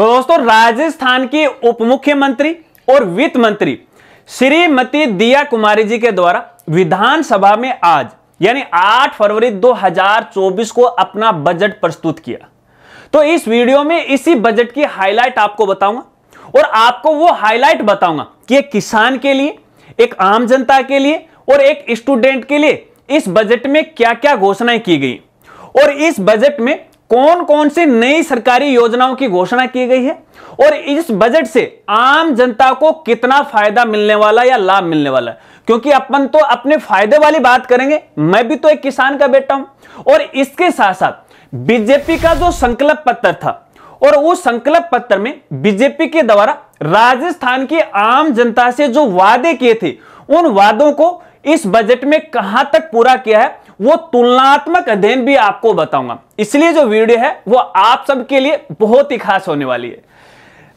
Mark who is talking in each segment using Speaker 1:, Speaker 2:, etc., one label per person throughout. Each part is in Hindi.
Speaker 1: तो दोस्तों राजस्थान की उप मुख्यमंत्री और वित्त मंत्री श्रीमती दिया कुमारी जी के द्वारा विधानसभा में आज यानी 8 फरवरी 2024 को अपना बजट प्रस्तुत किया तो इस वीडियो में इसी बजट की हाईलाइट आपको बताऊंगा और आपको वो हाईलाइट बताऊंगा कि एक किसान के लिए एक आम जनता के लिए और एक स्टूडेंट के लिए इस बजट में क्या क्या घोषणाएं की गई और इस बजट में कौन कौन सी नई सरकारी योजनाओं की घोषणा की गई है और इस बजट से आम जनता को कितना फायदा मिलने वाला या लाभ मिलने वाला है क्योंकि अपन तो अपने फायदे वाली बात करेंगे मैं भी तो एक किसान का बेटा हूं और इसके साथ साथ बीजेपी का जो संकल्प पत्र था और उस संकल्प पत्र में बीजेपी के द्वारा राजस्थान की आम जनता से जो वादे किए थे उन वादों को इस बजट में कहां तक पूरा किया है वो तुलनात्मक अध्ययन भी आपको बताऊंगा इसलिए जो वीडियो है वो आप सबके लिए बहुत ही खास होने वाली है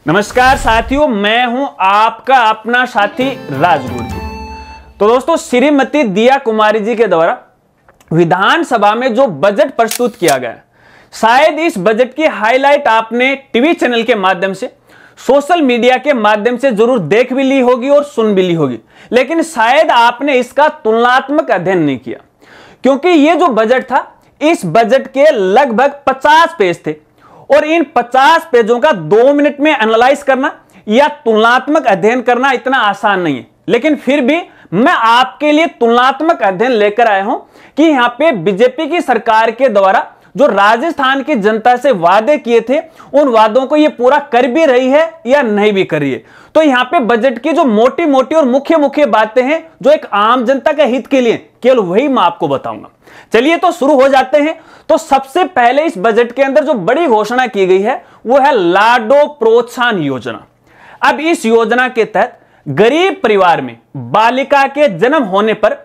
Speaker 1: नमस्कार साथियों मैं हूं आपका अपना साथी राजगुरु जी तो दोस्तों श्रीमती दिया कुमारी जी के द्वारा विधानसभा में जो बजट प्रस्तुत किया गया शायद इस बजट की हाईलाइट आपने टीवी चैनल के माध्यम से सोशल मीडिया के माध्यम से जरूर देख भी ली होगी और सुन भी ली होगी लेकिन शायद आपने इसका तुलनात्मक अध्ययन नहीं किया क्योंकि ये जो बजट था इस बजट के लगभग 50 पेज थे और इन 50 पेजों का दो मिनट में एनालाइज करना या तुलनात्मक अध्ययन करना इतना आसान नहीं है लेकिन फिर भी मैं आपके लिए तुलनात्मक अध्ययन लेकर आया हूं कि यहां पे बीजेपी की सरकार के द्वारा जो राजस्थान की जनता से वादे किए थे उन वादों को ये पूरा कर भी रही है या नहीं भी कर रही है तो यहां पे बजट की जो मोटी मोटी और मुख्य मुख्य बातें हैं जो एक आम जनता के हित के लिए केवल वही मैं आपको बताऊंगा चलिए तो शुरू हो जाते हैं तो सबसे पहले इस बजट के अंदर जो बड़ी घोषणा की गई है वो है लाडो प्रोत्साहन योजना अब इस योजना के तहत गरीब परिवार में बालिका के जन्म होने पर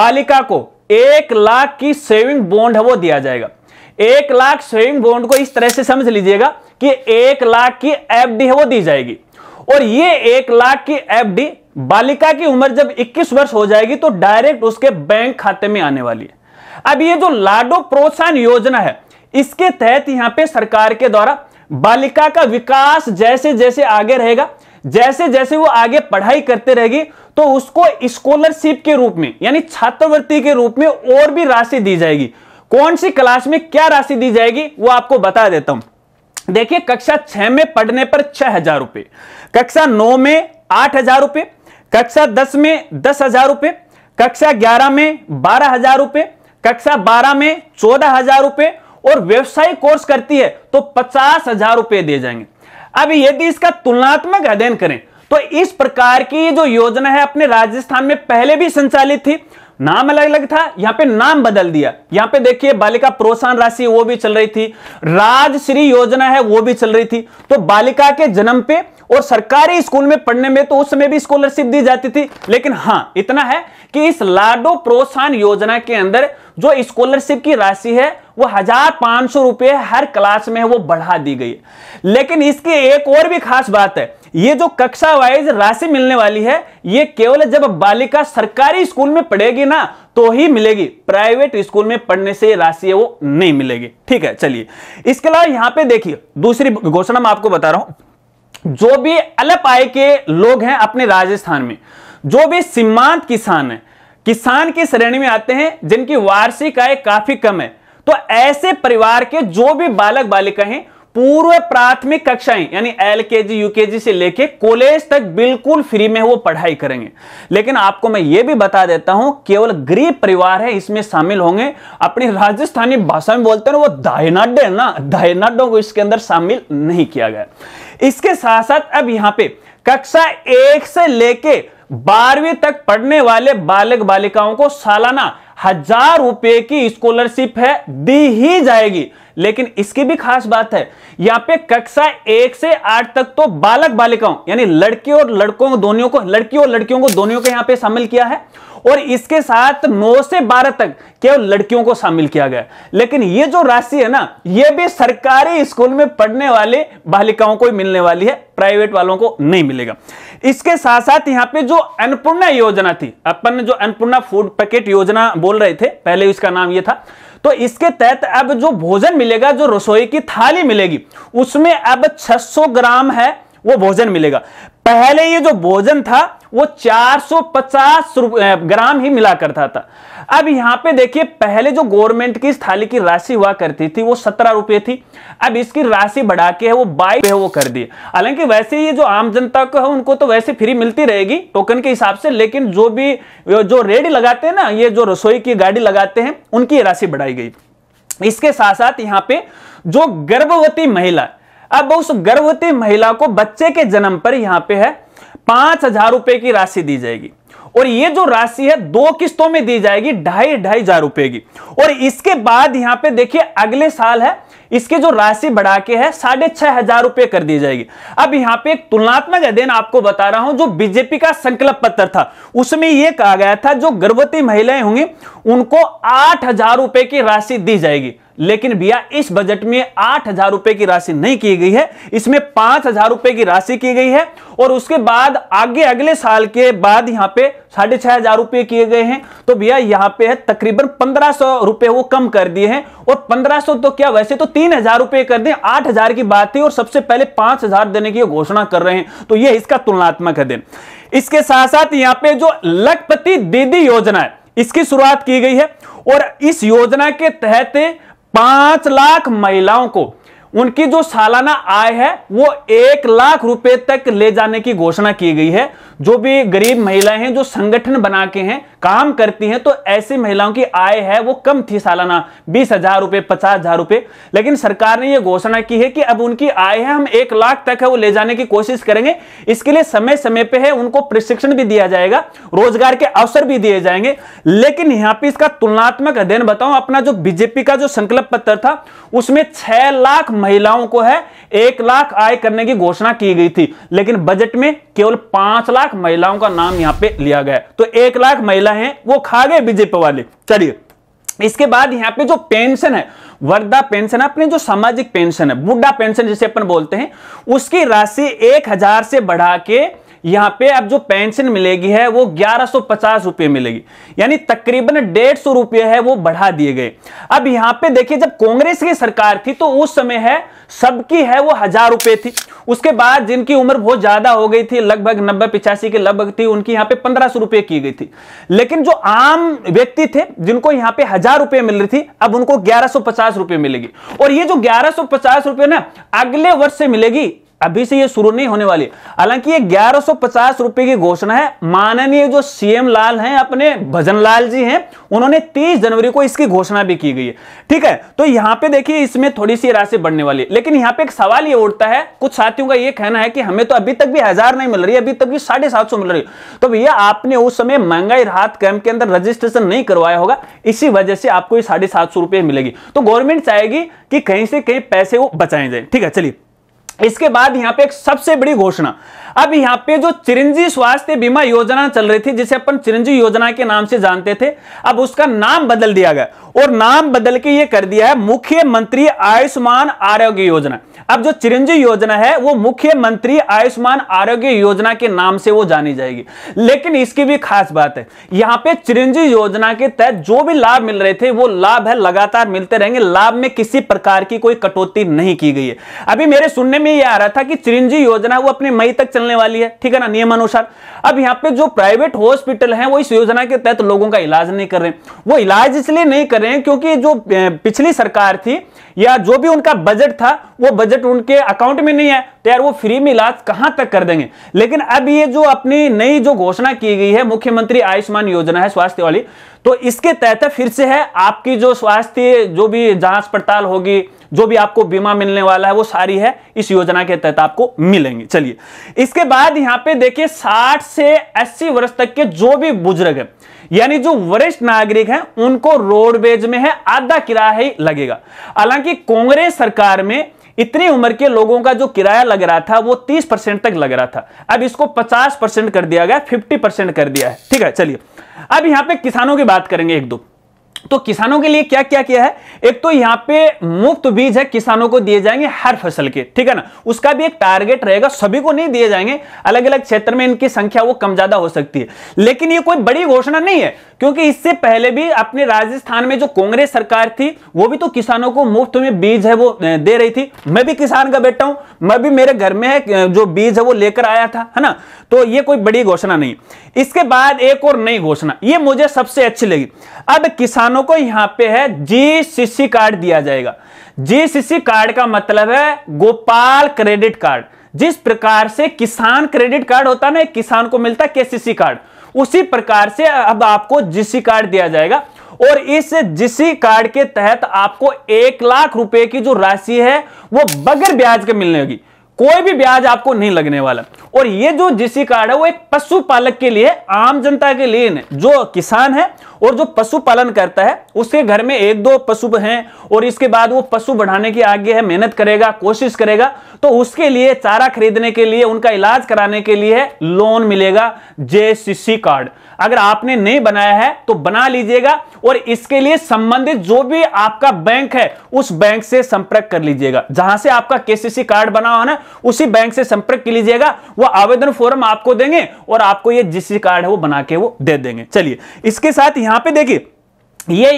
Speaker 1: बालिका को एक लाख की सेविंग बॉन्ड है वो दिया जाएगा एक लाख स्वयं बॉन्ड को इस तरह से समझ लीजिएगा कि एक लाख की एफडी है वो दी जाएगी और ये एक लाख की एफडी बालिका की उम्र जब 21 वर्ष हो जाएगी तो डायरेक्ट उसके बैंक खाते में आने वाली है अब ये जो लाडो प्रोत्साहन योजना है इसके तहत यहां पे सरकार के द्वारा बालिका का विकास जैसे जैसे आगे रहेगा जैसे जैसे वो आगे पढ़ाई करते रहेगी तो उसको स्कॉलरशिप के रूप में यानी छात्रवृत्ति के रूप में और भी राशि दी जाएगी कौन सी क्लास में क्या राशि दी जाएगी वो आपको बता देता हूं देखिए कक्षा छह में पढ़ने पर छह हजार रुपए कक्षा नौ में आठ हजार रुपए कक्षा दस में दस हजार रुपए कक्षा ग्यारह में बारह हजार रुपए कक्षा बारह में चौदह हजार रुपए और व्यवसाय कोर्स करती है तो पचास हजार रुपए दिए जाएंगे अब यदि इसका तुलनात्मक अध्ययन करें तो इस प्रकार की जो योजना है अपने राजस्थान में पहले भी संचालित थी नाम अलग अलग था यहां पे नाम बदल दिया यहां पे देखिए बालिका प्रोत्साहन राशि वो भी चल रही थी राजश्री योजना है वो भी चल रही थी तो बालिका के जन्म पे और सरकारी स्कूल में पढ़ने में तो उस समय भी स्कॉलरशिप दी जाती थी लेकिन हाँ इतना है कि इस लाडो प्रोत्साहन योजना के अंदर जो स्कॉलरशिप की राशि है वो हजार पांच सौ रुपये हर क्लास में वो बढ़ा दी गई लेकिन इसकी एक और भी खास बात है ये जो कक्षा वाइज राशि मिलने वाली है ये केवल जब बालिका सरकारी स्कूल में पढ़ेगी ना तो ही मिलेगी प्राइवेट स्कूल में पढ़ने से राशि वो नहीं मिलेगी ठीक है चलिए इसके अलावा यहां पे देखिए दूसरी घोषणा मैं आपको बता रहा हूं जो भी अल्प आय के लोग हैं अपने राजस्थान में जो भी सीमांत किसान है किसान की श्रेणी में आते हैं जिनकी वार्षिक आय काफी कम है तो ऐसे परिवार के जो भी बालक बालिका हैं पूर्व प्राथमिक कक्षाएं यानी एल के जी यूकेजी से लेके कॉलेज तक बिल्कुल फ्री में वो पढ़ाई करेंगे लेकिन आपको मैं ये भी बता देता हूं केवल गरीब परिवार है इसमें शामिल होंगे अपनी राजस्थानी भाषा में बोलते हैं वो दायनाड्य है ना दायनाड्यों को इसके अंदर शामिल नहीं किया गया इसके साथ साथ अब यहां पर कक्षा एक से लेके बारहवीं तक पढ़ने वाले बालक बालिकाओं को सालाना हजार रुपए की स्कॉलरशिप है दी ही जाएगी लेकिन इसकी भी खास बात है यहां पे कक्षा एक से आठ तक तो बालक बालिकाओं यानी लड़के और लड़कों दोनों को लड़की और लड़कियों को दोनों को यहां पे शामिल किया है और इसके साथ नौ से बारह तक केवल लड़कियों को शामिल किया गया लेकिन ये जो राशि है ना ये भी सरकारी स्कूल में पढ़ने वाले बालिकाओं को ही मिलने वाली है प्राइवेट वालों को नहीं मिलेगा इसके साथ साथ यहाँ पे जो अन्नपूर्णा योजना थी अपन जो अन्नपूर्णा फूड पैकेट योजना बोल रहे थे पहले इसका नाम ये था तो इसके तहत अब जो भोजन मिलेगा जो रसोई की थाली मिलेगी उसमें अब 600 ग्राम है वो भोजन मिलेगा पहले ये जो भोजन था वो 450 ग्राम ही मिला करता था अब यहां पे देखिए पहले जो गवर्नमेंट की इस थाली की राशि हुआ करती थी वो सत्रह रुपए थी अब इसकी राशि बढ़ा के है वो बाईस वो कर दी हालांकि वैसे ये जो आम जनता को है उनको तो वैसे फ्री मिलती रहेगी टोकन के हिसाब से लेकिन जो भी जो रेडी लगाते हैं ना ये जो रसोई की गाड़ी लगाते हैं उनकी राशि बढ़ाई गई इसके साथ साथ यहाँ पे जो गर्भवती महिला अब उस गर्भवती महिला को बच्चे के जन्म पर यहाँ पे है पांच हजार रुपए की राशि दी जाएगी और ये जो राशि है दो किस्तों में दी जाएगी ढाई ढाई हजार रुपए की और इसके बाद यहां पे देखिए अगले साल है इसके जो राशि बढ़ा के है साढ़े छह हजार रुपए कर दी जाएगी अब यहां पे एक तुलनात्मक अध्ययन आपको बता रहा हूं जो बीजेपी का संकल्प पत्र था उसमें यह कहा गया था जो गर्भवती महिलाएं होंगी उनको आठ हजार रुपए की राशि दी जाएगी लेकिन भैया इस बजट में आठ हजार रुपए की राशि नहीं की गई है इसमें पांच हजार रुपए की राशि की गई है और उसके बाद आगे अगले साल के बाद यहां पे साढ़े छह हजार रुपए किए गए हैं तो भैया यहां पे है तकरीबन पंद्रह सौ रुपए वो कम कर दिए हैं और पंद्रह सौ तो क्या वैसे तो तीन हजार रुपए कर दें आठ हजार की बात थी और सबसे पहले पांच हजार देने की घोषणा कर रहे हैं तो यह इसका तुलनात्मक है दिन इसके साथ साथ यहां पर जो लखपति दीदी योजना है इसकी शुरुआत की गई है और इस योजना के तहत पांच लाख महिलाओं को उनकी जो सालाना आय है वो एक लाख रुपए तक ले जाने की घोषणा की गई है जो भी गरीब महिलाएं हैं जो संगठन बना के हैं काम करती हैं तो ऐसी महिलाओं की आय है वो कम थी सालाना बीस हजार रुपए पचास हजार रुपए लेकिन सरकार ने ये घोषणा की है कि अब उनकी आय है हम एक लाख तक है वो ले जाने की कोशिश करेंगे इसके लिए समय समय पर है उनको प्रशिक्षण भी दिया जाएगा रोजगार के अवसर भी दिए जाएंगे लेकिन यहाँ पे इसका तुलनात्मक अध्ययन बताऊं अपना जो बीजेपी का जो संकल्प पत्र था उसमें छह लाख महिलाओं को है एक लाख आय करने की घोषणा की गई थी लेकिन बजट में केवल पांच लाख महिलाओं का नाम यहां पे लिया गया तो एक लाख महिला है वो खा गए बीजेपी वाले चलिए इसके बाद यहां पे जो पेंशन है वर्धा पेंशन अपने जो सामाजिक पेंशन है बुढ़ा पेंशन जिसे अपन बोलते हैं उसकी राशि एक हजार से बढ़ा के यहां पे अब जो पेंशन मिलेगी है वो ग्यारह सौ पचास रुपये मिलेगी यानी तकरीबन डेढ़ सौ रुपये है वो बढ़ा दिए गए अब यहां पे देखिए जब कांग्रेस की सरकार थी तो उस समय है सबकी है वो हजार रुपए थी उसके बाद जिनकी उम्र बहुत ज्यादा हो गई थी लगभग नब्बे पिचासी के लगभग थी उनकी यहाँ पे पंद्रह सौ रुपए की गई थी लेकिन जो आम व्यक्ति थे जिनको यहाँ पे हजार रुपए मिल रही थी अब उनको ग्यारह सौ पचास रुपये मिलेगी और ये जो ग्यारह सौ पचास रुपये ना अगले वर्ष से मिलेगी अभी से ये शुरू नहीं होने वाली हालांकि ये ग्यारह रुपए की घोषणा है माननीय जो सीएम लाल हैं अपने भजन लाल जी हैं उन्होंने तीस जनवरी को इसकी घोषणा भी की गई है ठीक है तो यहाँ पे देखिए इसमें थोड़ी सी राशि बढ़ने वाली है लेकिन यहां पे एक सवाल ये उठता है कुछ साथियों का ये कहना है कि हमें तो अभी तक भी हजार नहीं मिल रही है अभी तक भी साढ़े सात सौ मिल रही है तो भैया आपने उस समय महंगाई राहत कैंप के अंदर रजिस्ट्रेशन नहीं करवाया होगा इसी वजह से आपको ये साढ़े सात सौ रुपये मिलेगी तो गवर्नमेंट चाहेगी कि कहीं से कहीं पैसे वो बचाए जाए ठीक है चलिए इसके बाद यहां पे एक सबसे बड़ी घोषणा अब यहां पे जो चिरंजी स्वास्थ्य बीमा योजना चल रही थी जिसे अपन चिरंजी योजना के नाम से जानते थे अब उसका नाम बदल दिया गया और नाम बदल के ये कर दिया है मुख्यमंत्री आयुष्मान आरोग्य योजना अब जो चिरंजीव योजना है वो मुख्यमंत्री आयुष्मान आरोग्य योजना के नाम से वो जानी जाएगी लेकिन इसकी भी खास बात है यहां पे चिरंजीव योजना के तहत जो भी लाभ मिल रहे थे वो लाभ है लगातार मिलते रहेंगे लाभ में किसी प्रकार की कोई कटौती नहीं की गई है अभी मेरे सुनने में यह आ रहा था कि चिरंजीव योजना वो अपने मई तक चलने वाली है ठीक है ना नियमानुसार अब यहाँ पे जो प्राइवेट हॉस्पिटल है वो इस योजना के तहत लोगों का इलाज नहीं कर रहे वो इलाज इसलिए नहीं कर रहे हैं क्योंकि जो पिछली सरकार थी या जो भी उनका बजट था वो बजट उनके अकाउंट में नहीं है तो यार वो फ्री में इलाज कहां तक कर देंगे लेकिन अब ये जो अपनी नई जो घोषणा की गई है मुख्यमंत्री आयुष्मान योजना है स्वास्थ्य वाली तो इसके तहत फिर से है आपकी जो स्वास्थ्य जो भी जांच पड़ताल होगी जो भी आपको बीमा मिलने वाला है वो सारी है इस योजना के तहत आपको मिलेंगे चलिए इसके बाद यहाँ पे देखिए साठ से अस्सी वर्ष तक के जो भी बुजुर्ग है यानी जो वरिष्ठ नागरिक हैं उनको रोडवेज में है आधा किराया ही लगेगा हालांकि कांग्रेस सरकार में इतनी उम्र के लोगों का जो किराया लग रहा था वो 30 परसेंट तक लग रहा था अब इसको 50 परसेंट कर दिया गया 50 परसेंट कर दिया है ठीक है चलिए अब यहां पे किसानों की बात करेंगे एक दो तो किसानों के लिए क्या क्या किया है एक तो यहां पे मुफ्त बीज है किसानों को दिए जाएंगे हर फसल के ठीक है ना उसका भी एक टारगेट रहेगा सभी को नहीं दिए जाएंगे अलग अलग क्षेत्र में इनकी संख्या वो कम ज्यादा हो सकती है लेकिन ये कोई बड़ी घोषणा नहीं है क्योंकि इससे पहले भी अपने राजस्थान में जो कांग्रेस सरकार थी वो भी तो किसानों को मुफ्त में बीज है वो दे रही थी मैं भी किसान का बेटा हूं मैं भी मेरे घर में है जो बीज है वो लेकर आया था है ना तो ये कोई बड़ी घोषणा नहीं इसके बाद एक और नई घोषणा ये मुझे सबसे अच्छी लगी अब किसान किसानों को यहां पे है जीसीसी कार्ड दिया जाएगा जीसीसी कार्ड का मतलब है गोपाल क्रेडिट कार्ड जिस प्रकार से किसान क्रेडिट कार्ड होता है ना किसान को मिलता केसीसी कार्ड उसी प्रकार से अब आपको जीसी कार्ड दिया जाएगा और इस जिसी कार्ड के तहत आपको एक लाख रुपए की जो राशि है वो बगैर ब्याज के मिलने होगी कोई भी ब्याज आपको नहीं लगने वाला और ये जो जीसी कार्ड है वो एक पशुपालक के लिए आम जनता के लिए जो किसान है और जो पशुपालन करता है उसके घर में एक दो पशु हैं और इसके बाद वो पशु बढ़ाने की आगे है मेहनत करेगा कोशिश करेगा तो उसके लिए चारा खरीदने के लिए उनका इलाज कराने के लिए लोन मिलेगा जे कार्ड अगर आपने नहीं बनाया है तो बना लीजिएगा और इसके लिए संबंधित जो भी आपका बैंक है उस बैंक से संपर्क कर लीजिएगा जहां से आपका केसीसी कार्ड बना हो ना उसी बैंक से संपर्क कर लीजिएगा वो आवेदन फॉर्म आपको देंगे और आपको ये जीसी कार्ड है वो बना के वो दे देंगे चलिए इसके साथ यहां पे देखिए ये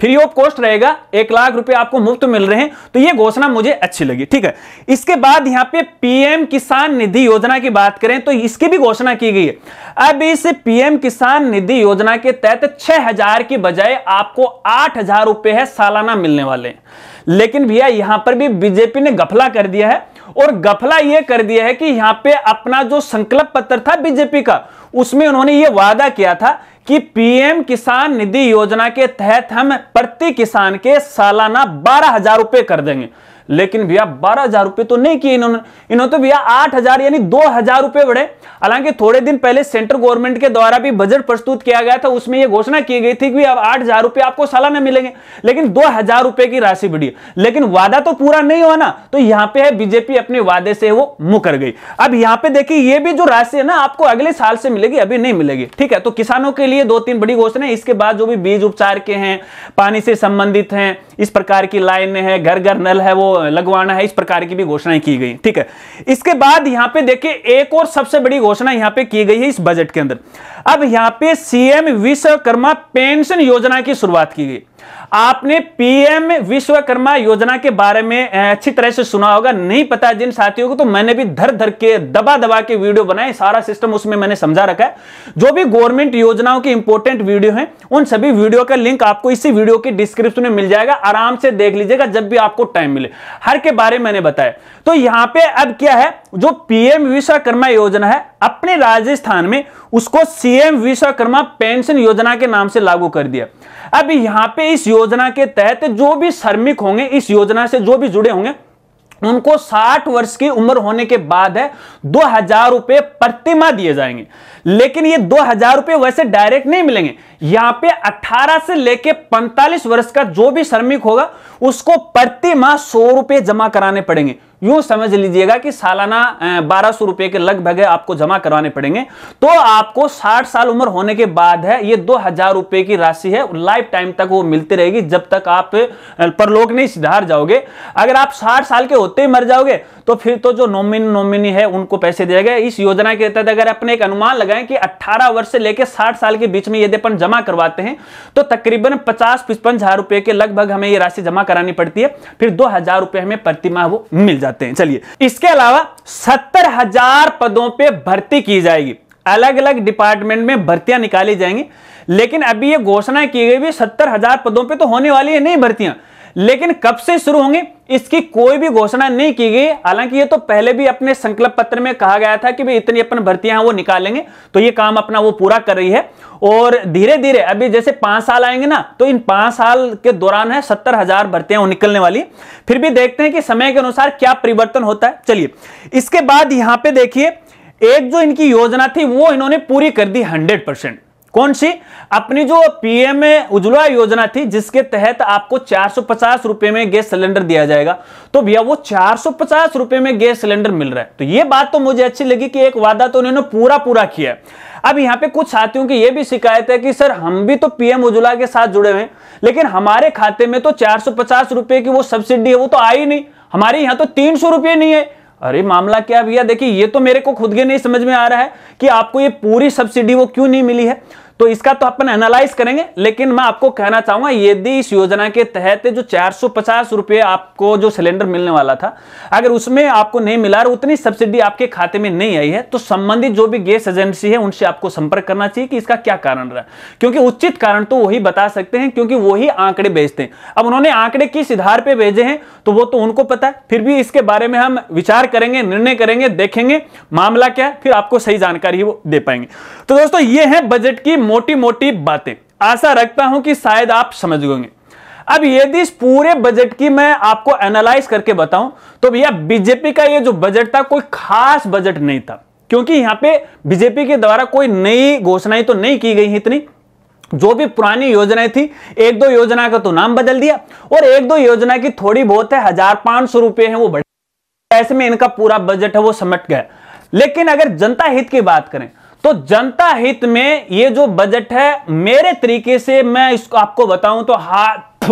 Speaker 1: फ्री ऑफ कॉस्ट रहेगा एक लाख रुपए आपको मुफ्त मिल रहे हैं तो ये घोषणा मुझे अच्छी लगी ठीक है इसके बाद यहां पे पीएम किसान निधि योजना की बात करें तो इसकी भी घोषणा की गई है अब इस पीएम किसान निधि योजना के तहत छह हजार की बजाय आपको आठ हजार रुपए है सालाना मिलने वाले लेकिन भैया यहां पर भी बीजेपी ने गफला कर दिया है और गफला यह कर दिया है कि यहां पे अपना जो संकल्प पत्र था बीजेपी का उसमें उन्होंने ये वादा किया था कि पीएम किसान निधि योजना के तहत हम प्रति किसान के सालाना बारह हजार रुपए कर देंगे लेकिन भैया बारह हजार रुपए तो नहीं किए इन्होंने इन्होंने तो भैया आठ हजार यानी दो हजार रुपए बढ़े हालांकि थोड़े दिन पहले सेंट्रल गवर्नमेंट के द्वारा भी बजट प्रस्तुत किया गया था उसमें यह घोषणा की गई थी कि अब आठ हजार रुपए आपको सालाना मिलेंगे लेकिन दो हजार रुपए की राशि बढ़ी लेकिन वादा तो पूरा नहीं हुआ ना तो यहां पे है बीजेपी अपने वादे से वो मुकर गई अब यहां पे देखिए ये भी जो राशि है ना आपको अगले साल से मिलेगी अभी नहीं मिलेगी ठीक है तो किसानों के लिए दो तीन बड़ी घोषणा इसके बाद जो भी बीज उपचार के हैं पानी से संबंधित है इस प्रकार की लाइन है घर घर नल है वो लगवाना है इस प्रकार की भी घोषणाएं की गई ठीक है इसके बाद यहां पे देखिए एक और सबसे बड़ी घोषणा यहां पे की गई है इस बजट के अंदर अब यहां पे सीएम विश्वकर्मा पेंशन योजना की शुरुआत की गई आपने पीएम विश्वकर्मा योजना के बारे में अच्छी तरह से सुना होगा नहीं पता जिन साथियों को तो मैंने भी धर धर के दबा दबा के वीडियो बनाए सारा सिस्टम उसमें मैंने समझा रखा है जो भी गवर्नमेंट योजनाओं की इंपोर्टेंट वीडियो हैं उन सभी वीडियो का लिंक आपको इसी वीडियो के डिस्क्रिप्शन में मिल जाएगा आराम से देख लीजिएगा जब भी आपको टाइम मिले हर के बारे में मैंने बताया तो यहां पर अब क्या है जो पीएम विश्वकर्मा योजना है अपने राजस्थान में उसको सीएम विश्वकर्मा पेंशन योजना के नाम से लागू कर दिया अब यहां पे इस योजना के तहत जो भी श्रमिक होंगे इस योजना से जो भी जुड़े होंगे उनको 60 वर्ष की उम्र होने के बाद है दो हजार रुपए प्रतिमा दिए जाएंगे लेकिन ये दो हजार रुपए वैसे डायरेक्ट नहीं मिलेंगे यहां पे 18 से लेके 45 वर्ष का जो भी श्रमिक होगा उसको प्रतिमा सौ रुपए जमा कराने पड़ेंगे यूं समझ लीजिएगा कि सालाना बारह सौ रुपए के लगभग आपको जमा करवाने पड़ेंगे तो आपको साठ साल उम्र होने के बाद है ये दो हजार रुपए की राशि है लाइफ टाइम तक वो मिलती रहेगी जब तक आप परलोक नहीं सुधार जाओगे अगर आप साठ साल के होते ही मर जाओगे तो फिर तो जो नॉमिनी नॉमिनी है उनको पैसे दिया गया इस योजना के तहत अगर अपने एक अनुमान लगाए कि अट्ठारह वर्ष से लेकर साठ साल के बीच में यदि अपन जमा करवाते हैं तो तकरीबन पचास पचपन हजार रुपए के लगभग हमें ये राशि जमा करानी पड़ती है फिर दो हजार रुपए हमें प्रतिमा वो मिल जाए जाते हैं चलिए इसके अलावा सत्तर हजार पदों पे भर्ती की जाएगी अलग अलग डिपार्टमेंट में भर्तियां निकाली जाएंगी लेकिन अभी ये घोषणा की गई भी सत्तर हजार पदों पे तो होने वाली है नहीं भर्तियां लेकिन कब से शुरू होंगे इसकी कोई भी घोषणा नहीं की गई हालांकि ये तो पहले भी अपने संकल्प पत्र में कहा गया था कि भाई इतनी अपन भर्तियां वो निकालेंगे तो ये काम अपना वो पूरा कर रही है और धीरे धीरे अभी जैसे पांच साल आएंगे ना तो इन पांच साल के दौरान है सत्तर हजार भर्तियां निकलने वाली फिर भी देखते हैं कि समय के अनुसार क्या परिवर्तन होता है चलिए इसके बाद यहां पर देखिए एक जो इनकी योजना थी वो इन्होंने पूरी कर दी हंड्रेड परसेंट कौन सी अपनी जो पीएम उज्ज्वला योजना थी जिसके तहत आपको चार रुपए में गैस सिलेंडर दिया जाएगा तो भैया वो चार रुपए में गैस सिलेंडर मिल रहा है तो ये बात तो मुझे अच्छी लगी कि एक वादा तो उन्होंने पूरा पूरा किया अब यहां पे कुछ साथियों की ये भी शिकायत है कि सर हम भी तो पीएम उज्ज्वला के साथ जुड़े हुए लेकिन हमारे खाते में तो चार रुपए की वो सब्सिडी है वो तो आई नहीं हमारे यहां तो तीन रुपए नहीं है अरे मामला क्या भैया देखिए ये तो मेरे को खुद के नहीं समझ में आ रहा है कि आपको ये पूरी सब्सिडी वो क्यों नहीं मिली है तो इसका तो अपन एनालाइज करेंगे लेकिन मैं आपको कहना चाहूंगा यदि इस योजना के तहत जो चार रुपए आपको जो सिलेंडर मिलने वाला था अगर उसमें आपको नहीं मिला और उतनी सब्सिडी आपके खाते में नहीं आई है तो संबंधित जो भी गैस एजेंसी है उनसे आपको संपर्क करना चाहिए कि इसका क्या कारण रहा क्योंकि उचित कारण तो वही बता सकते हैं क्योंकि वही आंकड़े भेजते हैं अब उन्होंने आंकड़े किस आधार पर भेजे हैं तो वो तो उनको पता है फिर भी इसके बारे में हम विचार करेंगे निर्णय करेंगे देखेंगे मामला क्या है फिर आपको सही जानकारी वो दे पाएंगे तो दोस्तों ये है बजट की मोटी मोटी बातें आशा रखता हूं कि शायद आप समझ गएंगे अब यदि इस पूरे बजट की मैं आपको एनालाइज करके बताऊं तो भैया बीजेपी का ये जो बजट था कोई खास बजट नहीं था क्योंकि यहां पे बीजेपी के द्वारा कोई नई घोषणाएं तो नहीं की गई इतनी जो भी पुरानी योजनाएं थी एक दो योजना का तो नाम बदल दिया और एक दो योजना की थोड़ी बहुत है हजार पांच सौ रुपए है वो बढ़ ऐसे में इनका पूरा बजट है वो समट गया लेकिन अगर जनता हित की बात करें तो जनता हित में ये जो बजट है मेरे तरीके से मैं इसको आपको बताऊं तो हाथ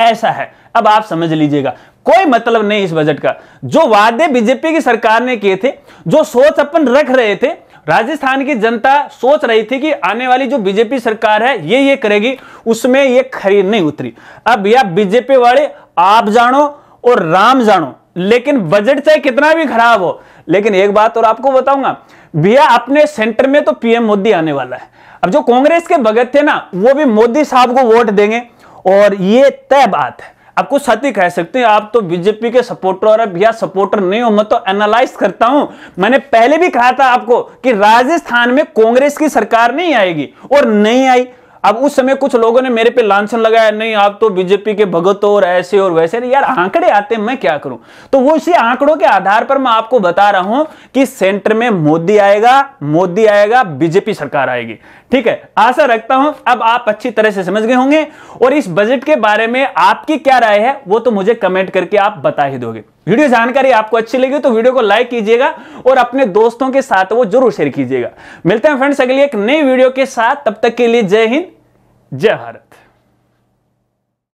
Speaker 1: ऐसा है अब आप समझ लीजिएगा कोई मतलब नहीं इस बजट का जो वादे बीजेपी की सरकार ने किए थे जो सोच अपन रख रहे थे राजस्थान की जनता सोच रही थी कि आने वाली जो बीजेपी सरकार है ये ये करेगी उसमें ये खरीद नहीं उतरी अब या बीजेपी वाले आप जानो और राम जानो लेकिन बजट चाहे कितना भी खराब हो लेकिन एक बात और आपको बताऊंगा भैया अपने सेंटर में तो पीएम मोदी आने वाला है अब जो कांग्रेस के भगत थे ना वो भी मोदी साहब को वोट देंगे और ये तय बात है आप कुछ साथी कह सकते हैं आप तो बीजेपी के सपोर्टर और भैया सपोर्टर नहीं हो मैं तो एनालाइज करता हूं मैंने पहले भी कहा था आपको कि राजस्थान में कांग्रेस की सरकार नहीं आएगी और नहीं आई अब उस समय कुछ लोगों ने मेरे पे लांछन लगाया नहीं आप तो बीजेपी के भगत और ऐसे और वैसे नहीं यार आंकड़े आते मैं क्या करूं तो वो इसी आंकड़ों के आधार पर मैं आपको बता रहा हूं कि सेंटर में मोदी आएगा मोदी आएगा बीजेपी सरकार आएगी ठीक है आशा रखता हूं अब आप अच्छी तरह से समझ गए होंगे और इस बजट के बारे में आपकी क्या राय है वो तो मुझे कमेंट करके आप बता ही दोगे वीडियो जानकारी आपको अच्छी लगी तो वीडियो को लाइक कीजिएगा और अपने दोस्तों के साथ वो जरूर शेयर कीजिएगा मिलते हैं फ्रेंड्स अगली एक नई वीडियो के साथ तब तक के लिए जय हिंद जय भारत